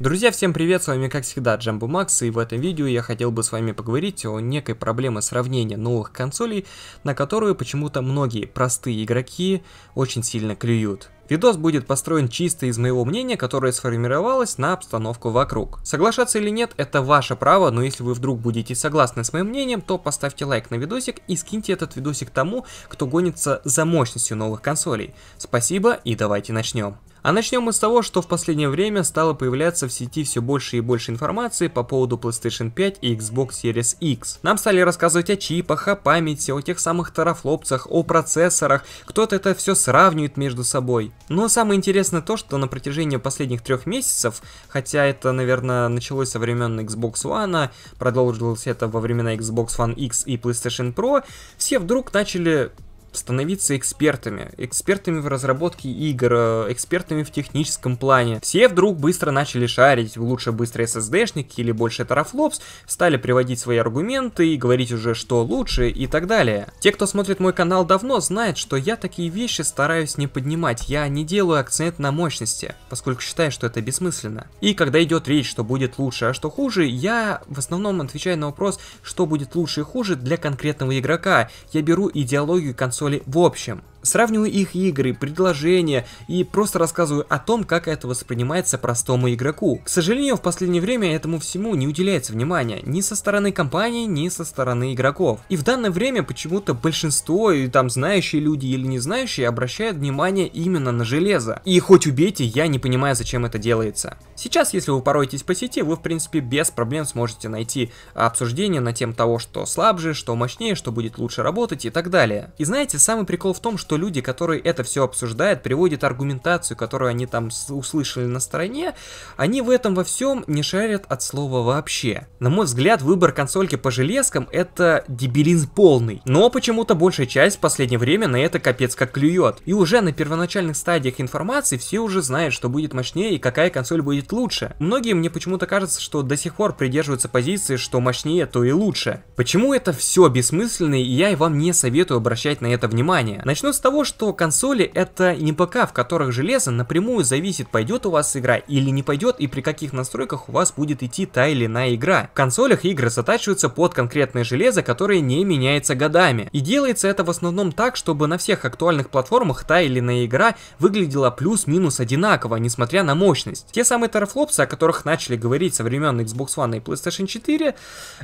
Друзья, всем привет, с вами как всегда Джамбу Макс, и в этом видео я хотел бы с вами поговорить о некой проблеме сравнения новых консолей, на которую почему-то многие простые игроки очень сильно клюют. Видос будет построен чисто из моего мнения, которое сформировалось на обстановку вокруг. Соглашаться или нет, это ваше право, но если вы вдруг будете согласны с моим мнением, то поставьте лайк на видосик и скиньте этот видосик тому, кто гонится за мощностью новых консолей. Спасибо и давайте начнем. А начнем мы с того, что в последнее время стало появляться в сети все больше и больше информации по поводу PlayStation 5 и Xbox Series X. Нам стали рассказывать о чипах, о памяти, о тех самых тарафлопцах, о процессорах, кто-то это все сравнивает между собой. Но самое интересное то, что на протяжении последних трех месяцев, хотя это, наверное, началось со времен Xbox One, а, продолжилось это во времена Xbox One X и PlayStation Pro, все вдруг начали становиться экспертами, экспертами в разработке игр, э, экспертами в техническом плане. Все вдруг быстро начали шарить, лучше быстро SSD-шники или больше тарафлопс, стали приводить свои аргументы и говорить уже, что лучше и так далее. Те, кто смотрит мой канал давно, знают, что я такие вещи стараюсь не поднимать, я не делаю акцент на мощности, поскольку считаю, что это бессмысленно. И когда идет речь, что будет лучше, а что хуже, я в основном отвечаю на вопрос, что будет лучше и хуже для конкретного игрока. Я беру идеологию консоли соли в общем. Сравниваю их игры, предложения и просто рассказываю о том, как это воспринимается простому игроку. К сожалению, в последнее время этому всему не уделяется внимания, ни со стороны компании, ни со стороны игроков. И в данное время почему-то большинство, и там знающие люди или не знающие, обращают внимание именно на железо. И хоть убейте, я не понимаю, зачем это делается. Сейчас, если вы пороетесь по сети, вы в принципе без проблем сможете найти обсуждение на тему того, что слабже, что мощнее, что будет лучше работать и так далее. И знаете, самый прикол в том, что что люди, которые это все обсуждают, приводят аргументацию, которую они там услышали на стороне, они в этом во всем не шарят от слова вообще. На мой взгляд, выбор консольки по железкам это дебилизм полный. Но почему-то большая часть в последнее время на это капец как клюет. И уже на первоначальных стадиях информации все уже знают, что будет мощнее и какая консоль будет лучше. Многие мне почему-то кажется, что до сих пор придерживаются позиции, что мощнее, то и лучше. Почему это все бессмысленно и я и вам не советую обращать на это внимание? Начну с того, что консоли это не ПК, в которых железо напрямую зависит, пойдет у вас игра или не пойдет и при каких настройках у вас будет идти та или иная игра. В консолях игры затачиваются под конкретное железо, которое не меняется годами. И делается это в основном так, чтобы на всех актуальных платформах та или иная игра выглядела плюс-минус одинаково, несмотря на мощность. Те самые терфлопсы, о которых начали говорить со времен Xbox One и PlayStation 4,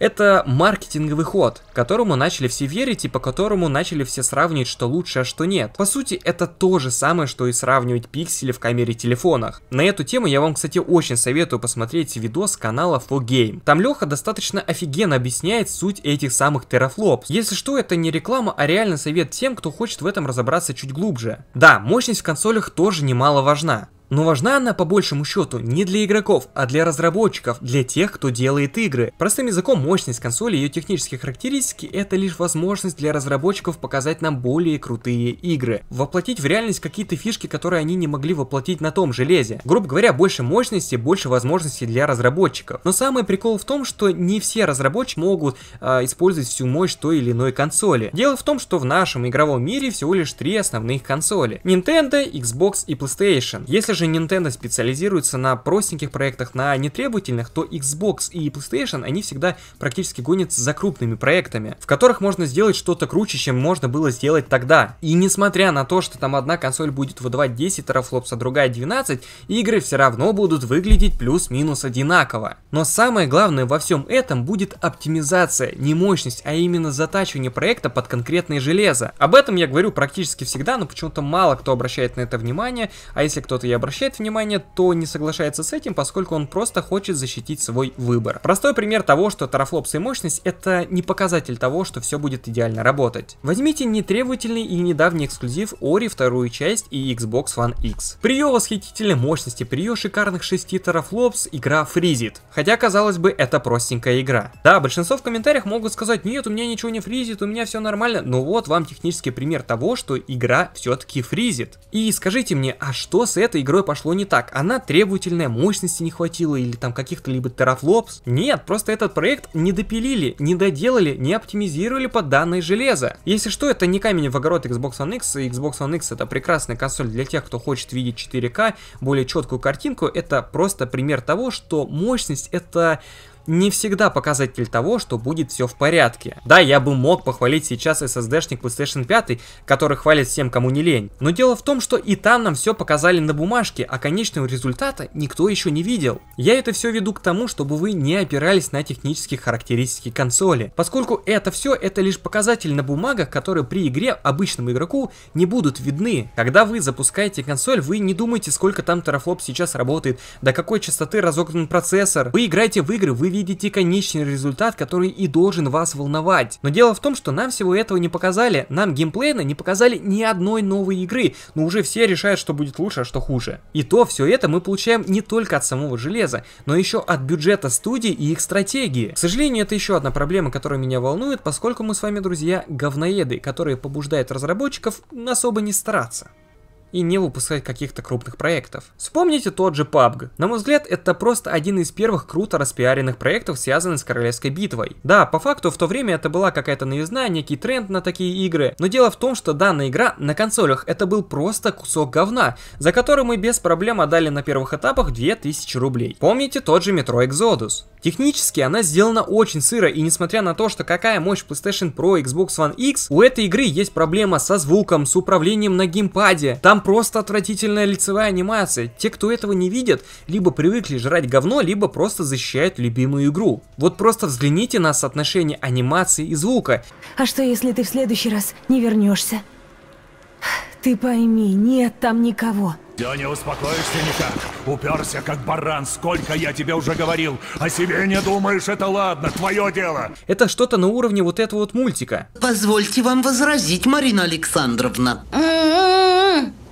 это маркетинговый ход, которому начали все верить и по которому начали все сравнивать, что лучше, а что что нет. По сути, это то же самое, что и сравнивать пиксели в камере телефонах. На эту тему я вам, кстати, очень советую посмотреть видос канала 4Game. Там Леха достаточно офигенно объясняет суть этих самых терафлопс. Если что, это не реклама, а реально совет тем, кто хочет в этом разобраться чуть глубже. Да, мощность в консолях тоже немаловажна. Но важна она по большему счету не для игроков, а для разработчиков, для тех, кто делает игры. Простым языком, мощность консоли и ее технические характеристики это лишь возможность для разработчиков показать нам более крутые игры. Воплотить в реальность какие-то фишки, которые они не могли воплотить на том железе. Грубо говоря, больше мощности, больше возможностей для разработчиков. Но самый прикол в том, что не все разработчики могут э, использовать всю мощь той или иной консоли. Дело в том, что в нашем игровом мире всего лишь три основных консоли. Nintendo, Xbox и PlayStation. Если Конечно же, Nintendo специализируется на простеньких проектах, на нетребовательных, то Xbox и PlayStation, они всегда практически гонятся за крупными проектами, в которых можно сделать что-то круче, чем можно было сделать тогда. И несмотря на то, что там одна консоль будет выдавать 10 терафлопс, а другая 12, игры все равно будут выглядеть плюс-минус одинаково. Но самое главное во всем этом будет оптимизация, не мощность, а именно затачивание проекта под конкретное железо. Об этом я говорю практически всегда, но почему-то мало кто обращает на это внимание, а если кто-то я обращает обращает внимание, то не соглашается с этим, поскольку он просто хочет защитить свой выбор. Простой пример того, что тарафлопсы и мощность это не показатель того, что все будет идеально работать. Возьмите нетребовательный и недавний эксклюзив Ori вторую часть и Xbox One X. При ее восхитительной мощности, при ее шикарных 6 тарафлопс игра фризит. Хотя, казалось бы, это простенькая игра. Да, большинство в комментариях могут сказать, нет, у меня ничего не фризит, у меня все нормально, но вот вам технический пример того, что игра все-таки фризит. И скажите мне, а что с этой игрой игрой пошло не так. Она требовательная, мощности не хватило или там каких-то либо терафлопс. Нет, просто этот проект не допилили, не доделали, не оптимизировали под данное железо. Если что, это не камень в огород Xbox One X. Xbox One X это прекрасная консоль для тех, кто хочет видеть 4К, более четкую картинку. Это просто пример того, что мощность это не всегда показатель того, что будет все в порядке. Да, я бы мог похвалить сейчас SSD-шник PlayStation 5, который хвалит всем, кому не лень. Но дело в том, что и там нам все показали на бумажке, а конечного результата никто еще не видел. Я это все веду к тому, чтобы вы не опирались на технические характеристики консоли, поскольку это все это лишь показатель на бумагах, которые при игре обычному игроку не будут видны. Когда вы запускаете консоль, вы не думаете, сколько там терафлоп сейчас работает, до какой частоты разогнан процессор. Вы играете в игры, вы видите конечный результат, который и должен вас волновать. Но дело в том, что нам всего этого не показали, нам геймплейно не показали ни одной новой игры, но уже все решают, что будет лучше, а что хуже. И то все это мы получаем не только от самого железа, но еще от бюджета студии и их стратегии. К сожалению, это еще одна проблема, которая меня волнует, поскольку мы с вами, друзья, говноеды, которые побуждают разработчиков особо не стараться и не выпускать каких-то крупных проектов. Вспомните тот же PUBG. На мой взгляд, это просто один из первых круто распиаренных проектов, связанных с Королевской битвой. Да, по факту в то время это была какая-то новизна, некий тренд на такие игры, но дело в том, что данная игра на консолях это был просто кусок говна, за который мы без проблем отдали на первых этапах 2000 рублей. Помните тот же Metro Exodus? Технически она сделана очень сыро, и несмотря на то, что какая мощь PlayStation Pro, Xbox One X, у этой игры есть проблема со звуком, с управлением на геймпаде. Там просто отвратительная лицевая анимация. Те, кто этого не видят, либо привыкли жрать говно, либо просто защищают любимую игру. Вот просто взгляните на соотношение анимации и звука. А что, если ты в следующий раз не вернешься? Ты пойми, нет там никого. Ты не успокоишься никак. Уперся, как баран. Сколько я тебе уже говорил. О себе не думаешь, это ладно, твое дело. Это что-то на уровне вот этого вот мультика. Позвольте вам возразить, Марина Александровна. Mm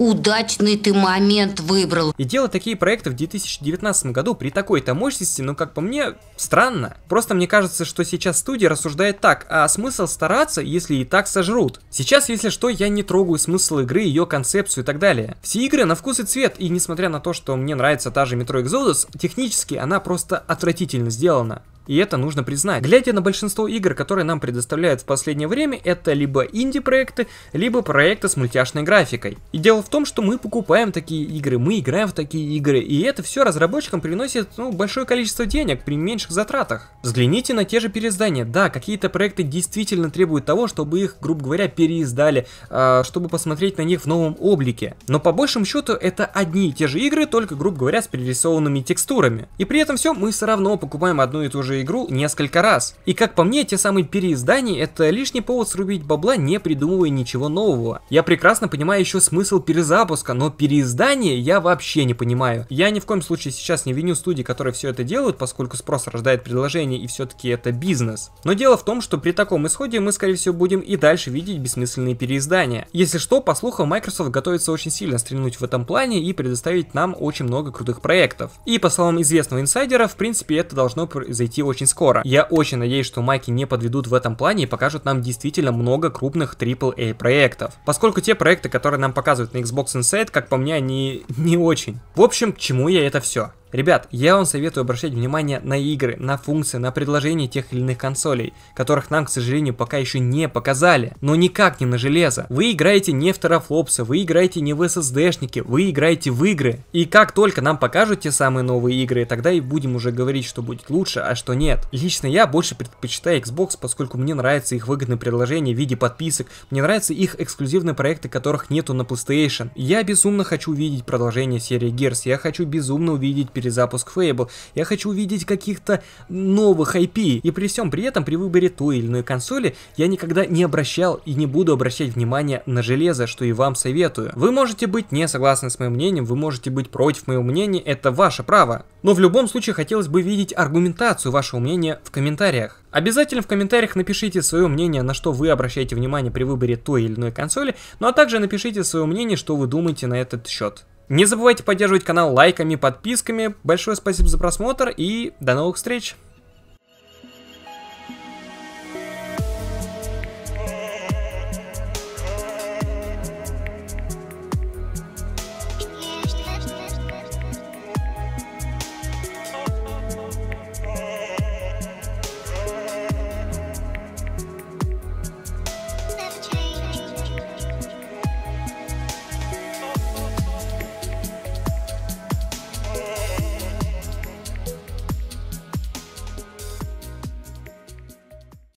удачный ты момент выбрал. И делать такие проекты в 2019 году при такой-то мощности, ну как по мне, странно. Просто мне кажется, что сейчас студия рассуждает так, а смысл стараться, если и так сожрут. Сейчас, если что, я не трогаю смысл игры, ее концепцию и так далее. Все игры на вкус и цвет, и несмотря на то, что мне нравится та же Metro Exodus, технически она просто отвратительно сделана и это нужно признать. Глядя на большинство игр, которые нам предоставляют в последнее время, это либо инди-проекты, либо проекты с мультяшной графикой. И дело в том, что мы покупаем такие игры, мы играем в такие игры, и это все разработчикам приносит ну, большое количество денег при меньших затратах. Взгляните на те же переиздания. Да, какие-то проекты действительно требуют того, чтобы их, грубо говоря, переиздали, а, чтобы посмотреть на них в новом облике. Но по большему счету это одни и те же игры, только, грубо говоря, с перерисованными текстурами. И при этом все мы все равно покупаем одну и ту же игру несколько раз. И как по мне, те самые переиздания это лишний повод срубить бабла, не придумывая ничего нового. Я прекрасно понимаю еще смысл перезапуска, но переиздание я вообще не понимаю. Я ни в коем случае сейчас не виню студии, которые все это делают, поскольку спрос рождает предложение и все-таки это бизнес. Но дело в том, что при таком исходе мы скорее всего будем и дальше видеть бессмысленные переиздания. Если что, по слухам, Microsoft готовится очень сильно стрельнуть в этом плане и предоставить нам очень много крутых проектов. И по словам известного инсайдера, в принципе это должно произойти прийти очень скоро. Я очень надеюсь, что майки не подведут в этом плане и покажут нам действительно много крупных AAA проектов. Поскольку те проекты, которые нам показывают на Xbox Inside, как по мне, они не очень. В общем, к чему я это все? Ребят, я вам советую обращать внимание на игры, на функции, на предложения тех или иных консолей, которых нам, к сожалению, пока еще не показали. Но никак не на железо. Вы играете не в терафлопсы, вы играете не в SSD-шники, вы играете в игры. И как только нам покажут те самые новые игры, тогда и будем уже говорить, что будет лучше, а что что нет. Лично я больше предпочитаю Xbox, поскольку мне нравятся их выгодные предложения в виде подписок, мне нравятся их эксклюзивные проекты, которых нету на PlayStation. Я безумно хочу увидеть продолжение серии Gears, я хочу безумно увидеть перезапуск Fable, я хочу увидеть каких-то новых IP, и при всем при этом при выборе той или иной консоли я никогда не обращал и не буду обращать внимание на железо, что и вам советую. Вы можете быть не согласны с моим мнением, вы можете быть против моего мнения, это ваше право. Но в любом случае хотелось бы видеть аргументацию Ваше мнение в комментариях. Обязательно в комментариях напишите свое мнение, на что вы обращаете внимание при выборе той или иной консоли, ну а также напишите свое мнение, что вы думаете на этот счет. Не забывайте поддерживать канал лайками, подписками. Большое спасибо за просмотр и до новых встреч!